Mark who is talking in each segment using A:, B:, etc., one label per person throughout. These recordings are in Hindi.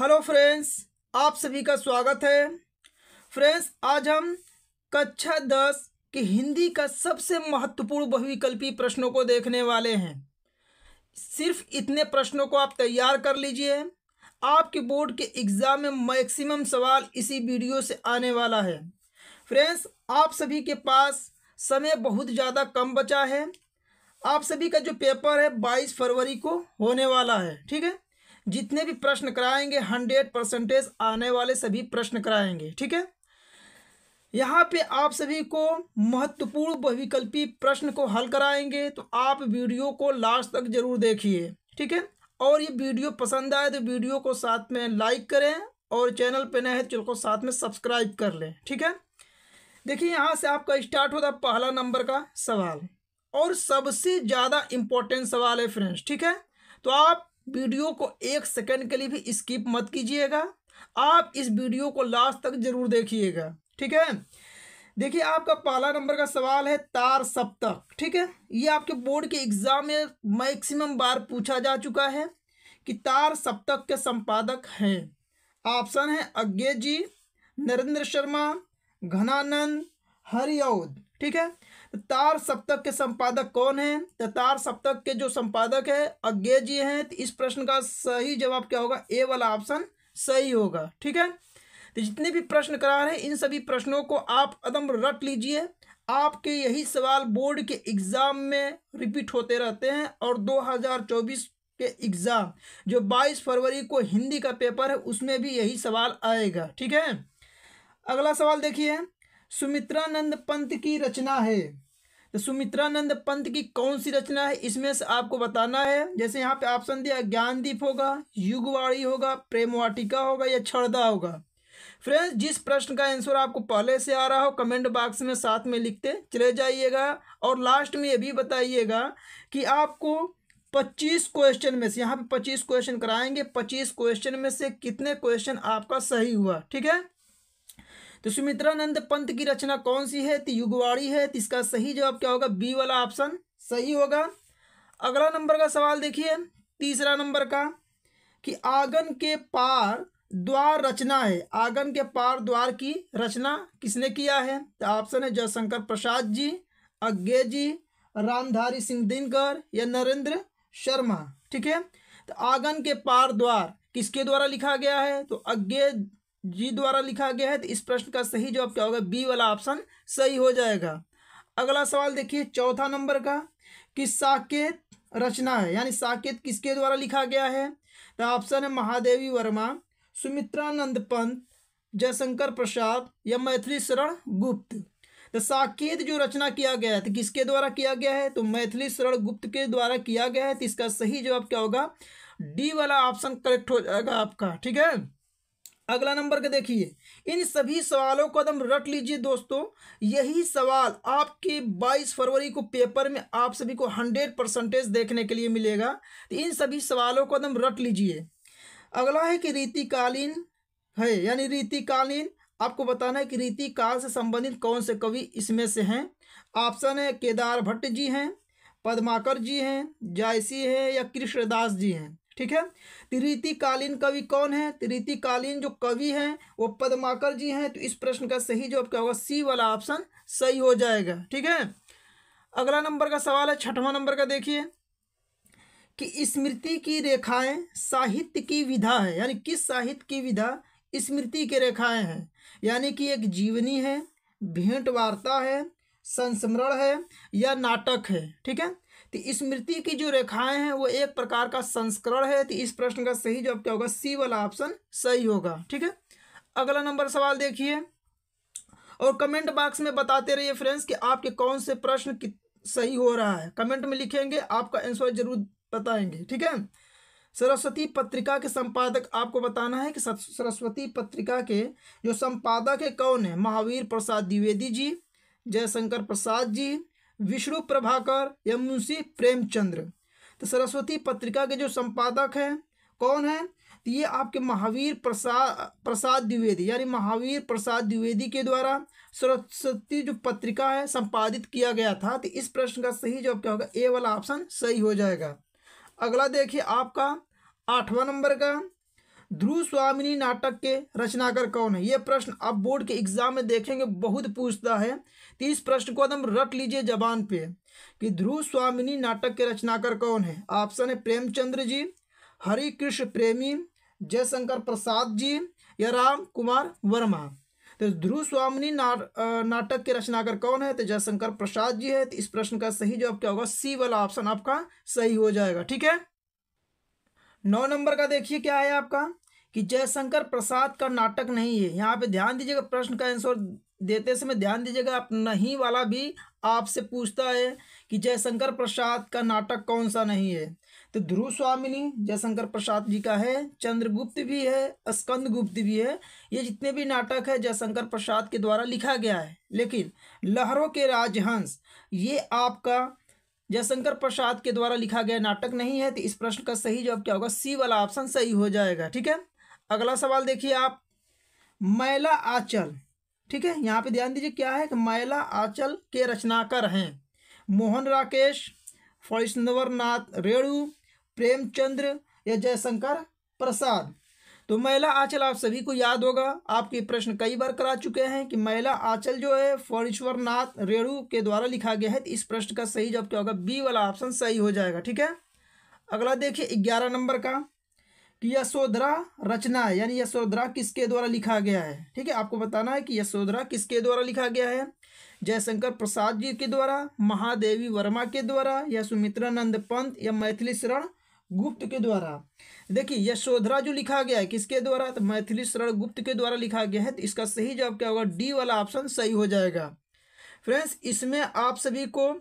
A: हेलो फ्रेंड्स आप सभी का स्वागत है फ्रेंड्स आज हम कक्षा दस के हिंदी का सबसे महत्वपूर्ण बहुविकल्पी प्रश्नों को देखने वाले हैं सिर्फ इतने प्रश्नों को आप तैयार कर लीजिए आपके बोर्ड के एग्ज़ाम में मैक्सिमम सवाल इसी वीडियो से आने वाला है फ्रेंड्स आप सभी के पास समय बहुत ज़्यादा कम बचा है आप सभी का जो पेपर है बाईस फरवरी को होने वाला है ठीक है जितने भी प्रश्न कराएंगे हंड्रेड परसेंटेज आने वाले सभी प्रश्न कराएंगे ठीक है यहाँ पे आप सभी को महत्वपूर्ण बहुविकल्पी प्रश्न को हल कराएंगे तो आप वीडियो को लास्ट तक जरूर देखिए ठीक है और ये वीडियो पसंद आए तो वीडियो को साथ में लाइक करें और चैनल पे नए तो चैनल को साथ में सब्सक्राइब कर लें ठीक है देखिए यहाँ से आपका स्टार्ट होता पहला नंबर का सवाल और सबसे ज़्यादा इम्पोर्टेंट सवाल है फ्रेंड्स ठीक है तो आप वीडियो को एक सेकंड के लिए भी स्किप मत कीजिएगा आप इस वीडियो को लास्ट तक जरूर देखिएगा ठीक है देखिए आपका पहला नंबर का सवाल है तार सप्तक ठीक है ये आपके बोर्ड के एग्जाम में मैक्सिमम बार पूछा जा चुका है कि तार सप्तक के संपादक हैं ऑप्शन है अज्ञे जी नरेंद्र शर्मा घनानंद हरिऔद ठीक है तार सप्तक के संपादक कौन है तो तार सप्तक के जो संपादक है अज्ञे जी हैं तो इस प्रश्न का सही जवाब क्या होगा ए वाला ऑप्शन सही होगा ठीक है तो जितने भी प्रश्न करा रहे हैं इन सभी प्रश्नों को आप अदम रट लीजिए आपके यही सवाल बोर्ड के एग्ज़ाम में रिपीट होते रहते हैं और 2024 के एग्ज़ाम जो 22 फरवरी को हिंदी का पेपर है उसमें भी यही सवाल आएगा ठीक है अगला सवाल देखिए सुमित्रानंद पंत की रचना है तो सुमित्रानंद पंत की कौन सी रचना है इसमें से आपको बताना है जैसे यहाँ पे ऑप्शन दिया ज्ञानदीप होगा युगवाणी होगा प्रेमवाटिका होगा या छड़दा होगा फ्रेंड्स जिस प्रश्न का आंसर आपको पहले से आ रहा हो कमेंट बॉक्स में साथ में लिखते चले जाइएगा और लास्ट में ये भी बताइएगा कि आपको पच्चीस क्वेश्चन में से यहाँ पे पच्चीस क्वेश्चन कराएंगे पच्चीस क्वेश्चन में से कितने क्वेश्चन आपका सही हुआ ठीक है तो सुमित्रानंद पंत की रचना कौन सी है तो युगवाड़ी है तो इसका सही जवाब क्या होगा बी वाला ऑप्शन सही होगा अगला नंबर का सवाल देखिए तीसरा नंबर का कि आंगन के पार द्वार रचना है आंगन के पार द्वार की रचना किसने किया है तो ऑप्शन है जयशंकर प्रसाद जी अज्ञे जी रामधारी सिंह दिनकर या नरेंद्र शर्मा ठीक है तो आंगन के पार द्वार किसके द्वारा लिखा गया है तो अज्ञे जी द्वारा लिखा गया है तो इस प्रश्न का सही जवाब क्या होगा बी वाला ऑप्शन सही हो जाएगा अगला सवाल देखिए चौथा नंबर का कि साकेत रचना है यानी साकेत किसके द्वारा लिखा गया है तो ऑप्शन है महादेवी वर्मा सुमित्रानंद पंत जयशंकर प्रसाद या मैथिली शरण गुप्त तो साकेत जो रचना किया गया है तो किसके द्वारा किया गया है तो मैथिली शरण गुप्त के द्वारा किया गया है तो इसका सही जवाब क्या होगा डी वाला ऑप्शन करेक्ट हो जाएगा आपका ठीक है अगला नंबर का देखिए इन सभी सवालों को एकदम रट लीजिए दोस्तों यही सवाल आपके 22 फरवरी को पेपर में आप सभी को 100 परसेंटेज देखने के लिए मिलेगा तो इन सभी सवालों को एकदम रट लीजिए अगला है कि रीतिकालीन है यानी रीतिकालीन आपको बताना है कि रीतिकाल से संबंधित कौन से कवि इसमें से हैं ऑप्शन है केदार भट्ट जी हैं पदमाकर जी हैं जायसी हैं या कृष्णदास जी हैं ठीक है त्रितीकालीन कवि कौन है त्रितीकालीन जो कवि हैं वो पदमाकर जी हैं तो इस प्रश्न का सही जवाब क्या होगा सी वाला ऑप्शन सही हो जाएगा ठीक है अगला नंबर का सवाल है छठवां नंबर का देखिए कि स्मृति की रेखाएं साहित्य की विधा है यानी किस साहित्य की विधा स्मृति के रेखाएं हैं यानी कि एक जीवनी है भेंट वार्ता है संस्मरण है या नाटक है ठीक है तो स्मृति की जो रेखाएं हैं वो एक प्रकार का संस्करण है तो इस प्रश्न का सही जवाब क्या होगा सी वाला ऑप्शन सही होगा ठीक है अगला नंबर सवाल देखिए और कमेंट बॉक्स में बताते रहिए फ्रेंड्स कि आपके कौन से प्रश्न सही हो रहा है कमेंट में लिखेंगे आपका आंसर जरूर बताएंगे ठीक है सरस्वती पत्रिका के संपादक आपको बताना है कि सरस्वती पत्रिका के जो संपादक है कौन है महावीर प्रसाद द्विवेदी जी जयशंकर प्रसाद जी विष्णु प्रभाकर या मुंशी प्रेमचंद्र तो सरस्वती पत्रिका के जो संपादक हैं कौन है तो ये आपके महावीर प्रसाद प्रसाद द्विवेदी यानी महावीर प्रसाद द्विवेदी के द्वारा सरस्वती जो पत्रिका है संपादित किया गया था तो इस प्रश्न का सही जवाब क्या होगा ए वाला ऑप्शन सही हो जाएगा अगला देखिए आपका आठवां नंबर का ध्रुव स्वामिनी नाटक के रचनाकार कौन है ये प्रश्न आप बोर्ड के एग्जाम में देखेंगे बहुत पूछता है तो इस प्रश्न को एकदम रट लीजिए जबान पे कि ध्रुव स्वामिनी नाटक के रचनाकार कौन है ऑप्शन है प्रेमचंद्र जी हरिकृष्ण कृष्ण प्रेमी जयशंकर प्रसाद जी या राम कुमार वर्मा तो ध्रुव स्वामिनी ना, नाटक के रचनाकार कौन है तो जयशंकर प्रसाद जी है तो इस प्रश्न का सही जवाब क्या होगा सी वाला ऑप्शन आपका सही हो जाएगा ठीक है नौ नंबर का देखिए क्या है आपका कि जयशंकर प्रसाद का नाटक नहीं है यहाँ पे ध्यान दीजिएगा प्रश्न का आंसर देते समय ध्यान दीजिएगा आप नहीं वाला भी आपसे पूछता है कि जयशंकर प्रसाद का नाटक कौन सा नहीं है तो ध्रुव स्वामिनी जयशंकर प्रसाद जी का है चंद्रगुप्त भी है स्कंद गुप्त भी है ये जितने भी नाटक है जयशंकर प्रसाद के द्वारा लिखा गया है लेकिन लहरों के राजहंस ये आपका जयशंकर प्रसाद के द्वारा लिखा गया नाटक नहीं है तो इस प्रश्न का सही जवाब क्या होगा सी वाला ऑप्शन सही हो जाएगा ठीक है अगला सवाल देखिए आप मैला आचल ठीक है यहाँ पे ध्यान दीजिए क्या है कि मैला आंचल के रचनाकार हैं मोहन राकेश फैष्णवर नाथ रेणु प्रेमचंद्र या जयशंकर प्रसाद तो महिला आंचल आप सभी को याद होगा आपके प्रश्न कई बार करा चुके हैं कि महिला आंचल जो है फरेश्वरनाथ रेणु के द्वारा लिखा गया है तो इस प्रश्न का सही जवाब क्या होगा बी वाला ऑप्शन सही हो जाएगा ठीक है अगला देखिए ग्यारह नंबर का कि यशोधरा रचना यानी यशोधरा किसके द्वारा लिखा गया है ठीक है आपको बताना है कि यशोधरा किसके द्वारा लिखा गया है जयशंकर प्रसाद जी के द्वारा महादेवी वर्मा के द्वारा या सुमित्रानंद पंत या मैथिली शरण गुप्त के द्वारा देखिए यशोधरा जो लिखा गया है किसके द्वारा तो मैथिली शरण गुप्त के द्वारा लिखा गया है तो इसका सही जवाब क्या होगा डी वाला ऑप्शन सही हो जाएगा फ्रेंड्स इसमें आप सभी को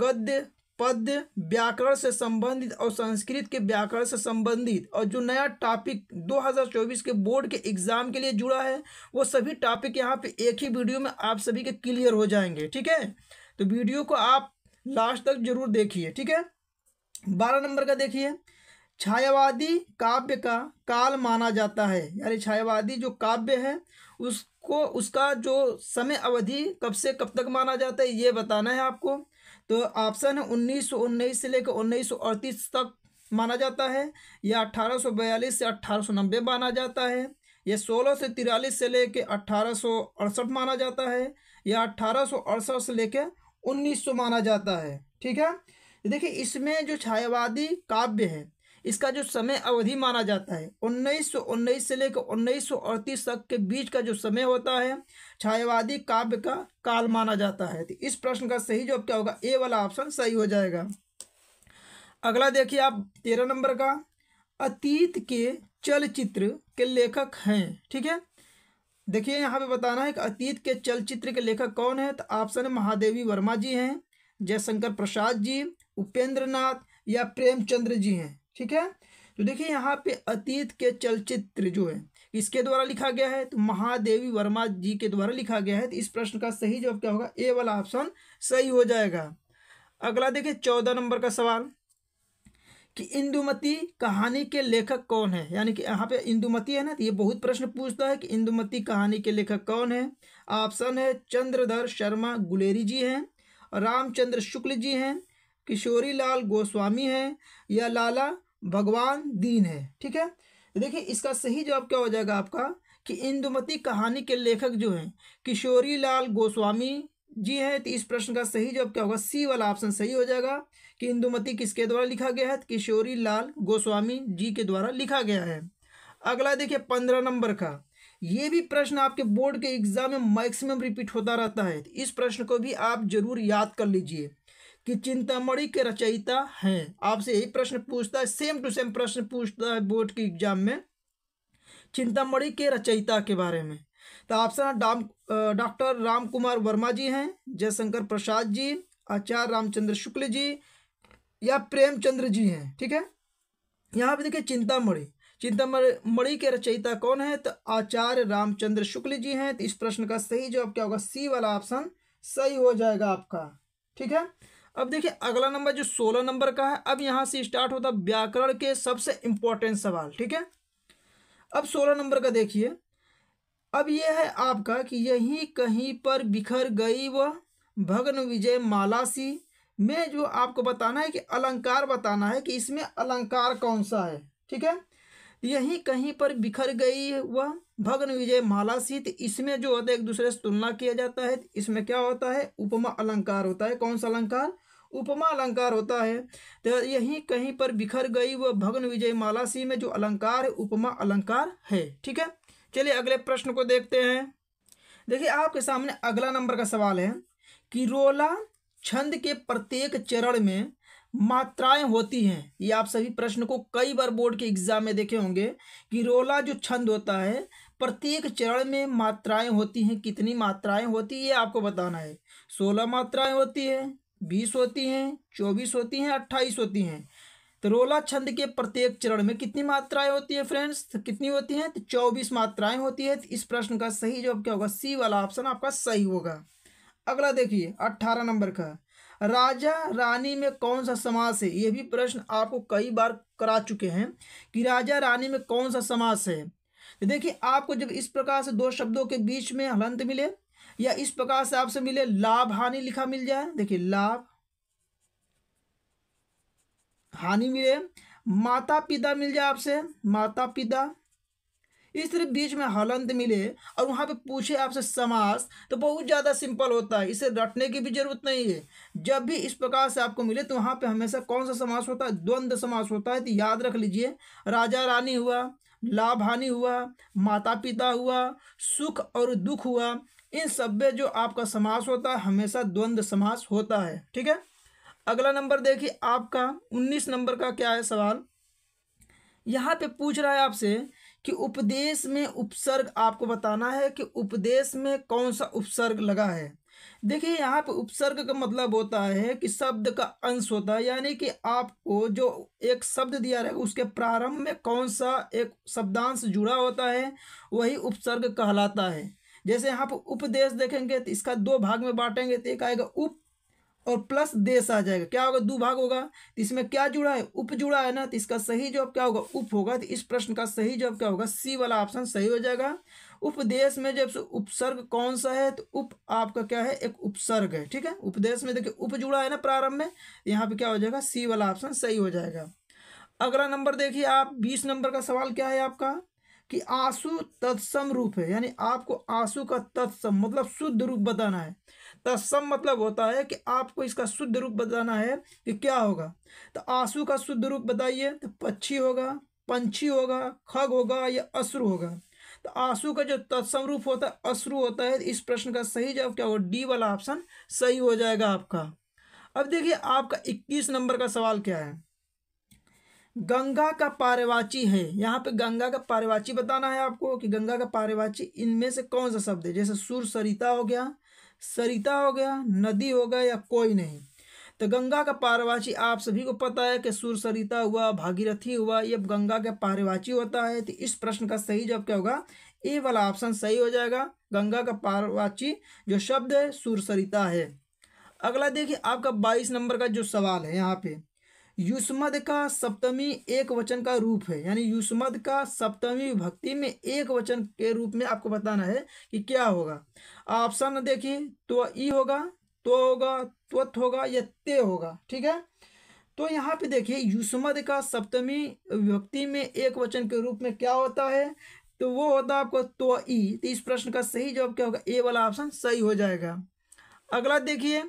A: गद्य पद्य व्याकरण से संबंधित और संस्कृत के व्याकरण से संबंधित और जो नया टॉपिक 2024 के बोर्ड के एग्जाम के लिए जुड़ा है वो सभी टॉपिक यहाँ पे एक ही वीडियो में आप सभी के क्लियर हो जाएंगे ठीक है तो वीडियो को आप लास्ट तक जरूर देखिए ठीक है बारह नंबर का देखिए छायावादी काव्य का काल माना जाता है यानी छायावादी जो काव्य है उसको उसका जो समय अवधि कब से कब तक माना जाता है ये बताना है आपको तो ऑप्शन है उन्नीस सौ उन्नीस से लेकर उन्नीस सौ अड़तीस तक माना जाता है या 1842 सौ बयालीस से अट्ठारह सौ नब्बे माना जाता है यह सोलह से तिरालीस से लेकर अट्ठारह सौ अड़सठ माना जाता है या अट्ठारह सौ अड़सठ से लेकर उन्नीस सौ माना जाता है ठीक है तो देखिए इसमें जो छायावादी काव्य है इसका जो समय अवधि माना जाता है उन्नीस सौ उन्नीस से लेकर उन्नीस सौ अड़तीस तक के बीच का जो समय होता है छायावादी काव्य का काल माना जाता है तो इस प्रश्न का सही जवाब क्या होगा ए वाला ऑप्शन सही हो जाएगा अगला देखिए आप तेरह नंबर का अतीत के चलचित्र के लेखक हैं ठीक है देखिए यहाँ पे बताना है कि अतीत के चलचित्र के लेखक कौन तो है तो ऑप्शन महादेवी वर्मा जी हैं जयशंकर प्रसाद जी उपेंद्र नाथ या प्रेमचंद्र जी हैं ठीक है तो देखिए यहाँ पे अतीत के चलचित्र जो है इसके द्वारा लिखा गया है तो महादेवी वर्मा जी के द्वारा लिखा गया है तो इस प्रश्न का सही जवाब क्या होगा ए वाला ऑप्शन सही हो जाएगा अगला देखिए चौदह नंबर का सवाल कि इंदुमती कहानी के लेखक कौन है यानी कि यहाँ पे इंदुमती है ना तो ये बहुत प्रश्न पूछता है कि इंदुमती कहानी के लेखक कौन है ऑप्शन है चंद्रधर शर्मा गुलेरी जी हैं रामचंद्र शुक्ल जी हैं किशोरी लाल गोस्वामी हैं या लाला भगवान दीन है ठीक है देखिए इसका सही जवाब क्या हो जाएगा आपका कि इंदुमती कहानी के लेखक जो हैं किशोरी लाल गोस्वामी जी हैं तो इस प्रश्न का सही जवाब क्या होगा सी वाला ऑप्शन सही हो जाएगा कि इंदुमती किसके द्वारा लिखा गया है किशोरी लाल गोस्वामी जी के द्वारा लिखा गया है अगला देखिए पंद्रह नंबर का ये भी प्रश्न आपके बोर्ड के एग्जाम में मैक्सिमम रिपीट होता रहता है तो इस प्रश्न को भी आप जरूर याद कर लीजिए कि चिंतामणि के रचयिता हैं आपसे यही प्रश्न पूछता है सेम टू सेम प्रश्न पूछता है बोर्ड की एग्जाम में चिंतामणि के रचयिता के बारे में तो ऑप्शन डाम डॉक्टर राम कुमार वर्मा जी हैं जयशंकर प्रसाद जी आचार्य रामचंद्र शुक्ल जी या प्रेमचंद्र जी हैं ठीक है यहाँ पे देखिए चिंतामणि चिंतामणि के रचयिता कौन है तो आचार्य रामचंद्र शुक्ल जी हैं तो इस प्रश्न का सही जवाब क्या होगा सी वाला ऑप्शन सही हो जाएगा आपका ठीक है अब देखिए अगला नंबर जो सोलह नंबर का है अब यहाँ से स्टार्ट होता व्याकरण के सबसे इम्पोर्टेंट सवाल ठीक है अब सोलह नंबर का देखिए अब यह है आपका कि यहीं कहीं पर बिखर गई वह भगन विजय माला सी में जो आपको बताना है कि अलंकार बताना है कि इसमें अलंकार कौन सा है ठीक है यहीं कहीं पर बिखर गई वह भगन विजय माला सी तो इसमें जो होता है एक दूसरे से तुलना किया जाता है तो इसमें क्या होता है उपमा अलंकार होता है कौन सा अलंकार उपमा अलंकार होता है तो यहीं कहीं पर बिखर गई वह भगन विजय माला सी में जो अलंकार है उपमा अलंकार है ठीक है चलिए अगले प्रश्न को देखते हैं देखिए आपके सामने अगला नंबर का सवाल है कि रोला छंद के प्रत्येक चरण में मात्राएं होती हैं ये आप सभी प्रश्न को कई बार बोर्ड के एग्जाम में देखे होंगे कि रोला जो छंद होता है प्रत्येक चरण में मात्राएं होती हैं कितनी मात्राएं होती है ये आपको बताना है सोलह मात्राएं होती है बीस होती हैं चौबीस होती हैं अट्ठाईस होती हैं तो रोला छंद के प्रत्येक चरण में कितनी मात्राएं होती हैं फ्रेंड्स तो कितनी होती हैं तो चौबीस मात्राएं होती है तो इस प्रश्न का सही जवाब क्या होगा सी वाला ऑप्शन आपका सही होगा अगला देखिए अट्ठारह नंबर का राजा रानी में कौन सा समास है ये भी प्रश्न आपको कई बार करा चुके हैं कि राजा रानी में कौन सा समास है तो देखिए आपको जब इस प्रकार से दो शब्दों के बीच में हलंत मिले या इस प्रकार से आपसे मिले लाभ हानि लिखा मिल जाए देखिए लाभ हानि मिले माता पिता मिल जाए आपसे माता पिता इस तरह बीच में हलंत मिले और वहाँ पे पूछे आपसे समास तो बहुत ज़्यादा सिंपल होता है इसे रटने की भी ज़रूरत नहीं है जब भी इस प्रकार से आपको मिले तो वहाँ पे हमेशा कौन सा समास होता है द्वंद्व समास होता है तो याद रख लीजिए राजा रानी हुआ लाभ हानि हुआ माता पिता हुआ सुख और दुख हुआ इन सभ्य जो आपका समास होता है हमेशा द्वंद्व समास होता है ठीक है अगला नंबर देखिए आपका उन्नीस नंबर का क्या है सवाल यहाँ पे पूछ रहा है आपसे कि उपदेश में उपसर्ग आपको बताना है कि उपदेश में कौन सा उपसर्ग लगा है देखिए यहाँ पे उपसर्ग का मतलब होता है कि शब्द का अंश होता है यानी कि आपको जो एक शब्द दिया रहेगा उसके प्रारंभ में कौन सा एक शब्दांश जुड़ा होता है वही उपसर्ग कहलाता है जैसे यहाँ पर उपदेश देखेंगे तो इसका दो भाग में बांटेंगे तो एक आएगा उप और प्लस देश आ जाएगा क्या होगा दो भाग होगा तो इसमें क्या जुड़ा है उप जुड़ा है ना तो इसका सही जवाब क्या होगा उप होगा तो इस प्रश्न का सही जवाब क्या होगा सी वाला ऑप्शन सही हो जाएगा उपदेश में जब उपसर्ग कौन सा है तो उप आपका क्या है एक उपसर्ग है ठीक है उपदेश में देखिए उप जुड़ा है ना प्रारंभ में तो यहाँ पर क्या हो जाएगा सी वाला ऑप्शन सही हो जाएगा अगला नंबर देखिए आप बीस नंबर का सवाल क्या है आपका कि आंसू तत्सम रूप है यानी आपको आंसू का तत्सम मतलब शुद्ध रूप बताना है तत्सम मतलब होता है कि आपको इसका शुद्ध रूप बताना है कि क्या होगा तो आंसू का शुद्ध रूप बताइए तो पक्षी होगा पंछी होगा खग होगा या अश्रु होगा तो आंसू का जो तत्सम रूप होता है अश्रु होता है इस प्रश्न का सही जवाब क्या होगा डी वाला ऑप्शन सही हो जाएगा आपका अब देखिए आपका इक्कीस नंबर का सवाल क्या है गंगा का पारिवाची है यहाँ पे गंगा का पारिवाची बताना है आपको कि गंगा का पारिवाची इनमें से कौन सा शब्द है जैसे सुर सरिता हो गया सरिता हो गया नदी हो गया या कोई नहीं तो गंगा का पारवाची आप सभी को पता है कि सुर सरिता हुआ भागीरथी हुआ ये गंगा का पारिवाची होता है तो इस प्रश्न का सही जवाब क्या होगा ए वाला ऑप्शन सही हो जाएगा गंगा का पारवाची जो शब्द है सुर सरिता है अगला देखिए आपका बाईस नंबर का जो सवाल है यहाँ पे युष्मद का सप्तमी एक वचन का रूप है यानी युष्मद का सप्तमी विभक्ति में एक वचन के रूप में आपको बताना है कि क्या होगा ऑप्शन देखिए तो ई होगा तो होगा त्वत होगा या ते होगा ठीक है तो यहाँ पे देखिए युष्मद का सप्तमी विभक्ति में एक वचन के रूप में क्या होता है तो वो होता है आपको तो ई तो इस प्रश्न का सही जवाब क्या होगा ए वाला ऑप्शन सही हो जाएगा अगला देखिए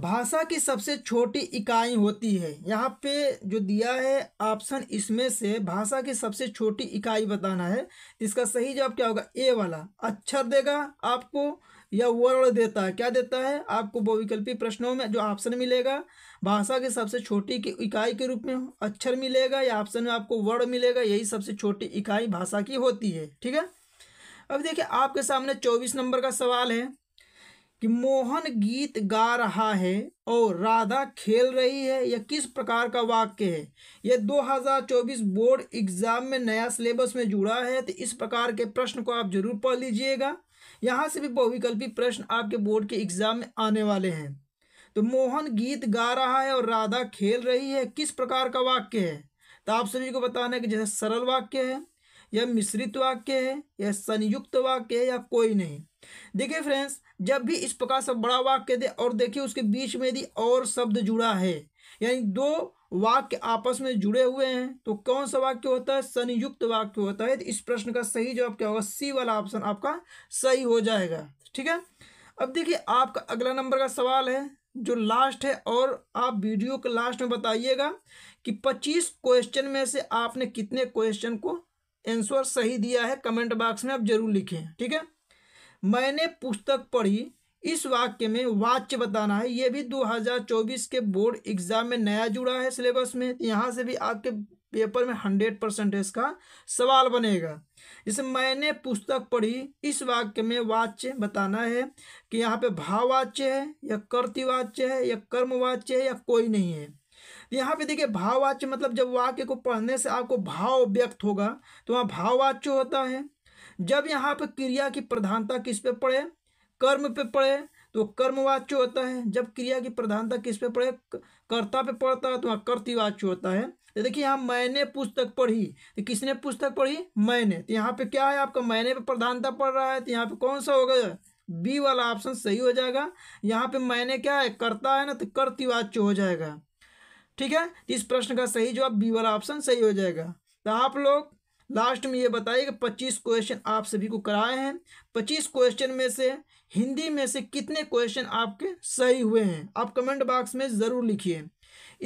A: भाषा की सबसे छोटी इकाई होती है यहाँ पे जो दिया है ऑप्शन इसमें से भाषा की सबसे छोटी इकाई बताना है इसका सही जवाब क्या होगा ए वाला अक्षर देगा आपको या वर्ण देता है क्या देता है आपको बहुविकल्पी प्रश्नों में जो ऑप्शन मिलेगा भाषा की सबसे छोटी की इकाई के रूप में अक्षर मिलेगा या ऑप्शन में आपको वर्ण मिलेगा यही सबसे छोटी इकाई भाषा की होती है ठीक है अब देखिए आपके सामने चौबीस नंबर का सवाल है कि मोहन गीत गा रहा है और राधा खेल रही है यह किस प्रकार का वाक्य है यह 2024 बोर्ड एग्जाम में नया सिलेबस में जुड़ा है तो इस प्रकार के प्रश्न को आप जरूर पढ़ लीजिएगा यहाँ से भी बहुविकल्पी प्रश्न आपके बोर्ड के एग्जाम में आने वाले हैं तो मोहन गीत गा रहा है और राधा खेल रही है किस प्रकार का वाक्य है तो आप सभी को बताना है कि जैसे सरल वाक्य है यह मिश्रित वाक्य है यह संयुक्त वाक्य है या कोई नहीं देखिए फ्रेंड्स जब भी इस प्रकार से बड़ा वाक्य दे और देखिए उसके बीच में यदि और शब्द जुड़ा है यानी दो वाक्य आपस में जुड़े हुए हैं तो कौन सा वाक्य होता है संयुक्त वाक्य होता है तो इस प्रश्न का सही जवाब क्या होगा सी वाला ऑप्शन आपका सही हो जाएगा ठीक है अब देखिए आपका अगला नंबर का सवाल है जो लास्ट है और आप वीडियो के लास्ट में बताइएगा कि पच्चीस क्वेश्चन में से आपने कितने क्वेश्चन को आंसर सही दिया है कमेंट बॉक्स में आप जरूर लिखें ठीक है मैंने पुस्तक पढ़ी इस वाक्य में वाच्य बताना है ये भी 2024 के बोर्ड एग्जाम में नया जुड़ा है सिलेबस में यहाँ से भी आपके पेपर में हंड्रेड परसेंट इसका सवाल बनेगा जैसे मैंने पुस्तक पढ़ी इस वाक्य में वाच्य बताना है कि यहाँ पे भाववाच्य है या कर्तिवाच्य है या कर्मवाच्य है या कोई नहीं है तो यहाँ पे देखिए भाववाच्य मतलब जब वाक्य को पढ़ने से आपको भाव व्यक्त होगा तो वहाँ भाववाच्य होता है जब यहाँ पे क्रिया की प्रधानता किस पे पड़े कर्म पे पड़े तो कर्मवाच्य होता है जब क्रिया की प्रधानता किस पे पड़े कर्ता पे पड़ता है तो वहाँ कर्तिवाच्य होता है तो देखिए यहाँ मैंने पुस्तक पढ़ी तो किसने पुस्तक पढ़ी मैंने तो यहाँ पे क्या है आपका मैंने पे प्रधानता पढ़ रहा है तो यहाँ पे कौन सा होगा बी वाला ऑप्शन सही हो जाएगा यहाँ पे मैंने क्या है करता है ना तो कर्तिवाच्य हो जाएगा ठीक है इस प्रश्न का सही जवाब बी वाला ऑप्शन सही हो जाएगा तो आप लोग लास्ट में ये बताइए कि पच्चीस क्वेश्चन आप सभी को कराए हैं पच्चीस क्वेश्चन में से हिंदी में से कितने क्वेश्चन आपके सही हुए हैं आप कमेंट बॉक्स में ज़रूर लिखिए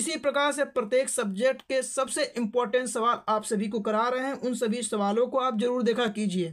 A: इसी प्रकार से प्रत्येक सब्जेक्ट के सबसे इम्पोर्टेंट सवाल आप सभी को करा रहे हैं उन सभी सवालों को आप जरूर देखा कीजिए